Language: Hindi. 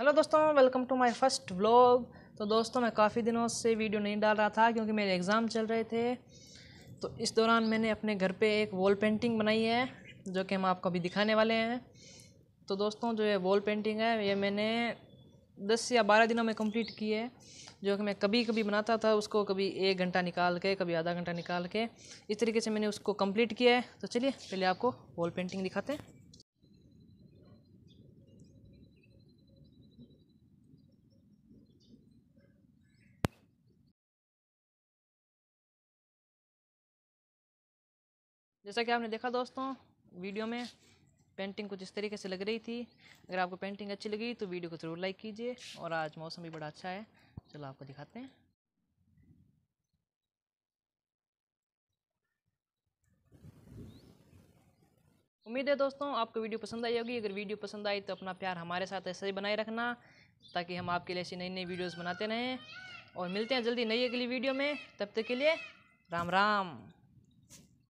हेलो दोस्तों welcome to my first vlog तो दोस्तों मैं काफ़ी दिनों से वीडियो नहीं डाल रहा था क्योंकि मेरे एग्ज़ाम चल रहे थे तो इस दौरान मैंने अपने घर पे एक वॉल पेंटिंग बनाई है जो कि हम आपको अभी दिखाने वाले हैं तो दोस्तों जो ये वॉल पेंटिंग है ये मैंने दस या बारह दिनों में कम्प्लीट की है जो कि मैं कभी कभी बनाता था उसको कभी एक घंटा निकाल के कभी आधा घंटा निकाल के इस तरीके से मैंने उसको कम्प्लीट किया है तो चलिए पहले आपको वॉल पेंटिंग दिखाते हैं जैसा कि आपने देखा दोस्तों वीडियो में पेंटिंग कुछ इस तरीके से लग रही थी अगर आपको पेंटिंग अच्छी लगी तो वीडियो को ज़रूर लाइक कीजिए और आज मौसम भी बड़ा अच्छा है चलो आपको दिखाते हैं उम्मीद है दोस्तों आपको वीडियो पसंद आई होगी अगर वीडियो पसंद आई तो अपना प्यार हमारे साथ ऐसे ही बनाए रखना ताकि हम आपके लिए ऐसी नई नई वीडियोस बनाते रहें और मिलते हैं जल्दी नई अगली वीडियो में तब तक के लिए राम राम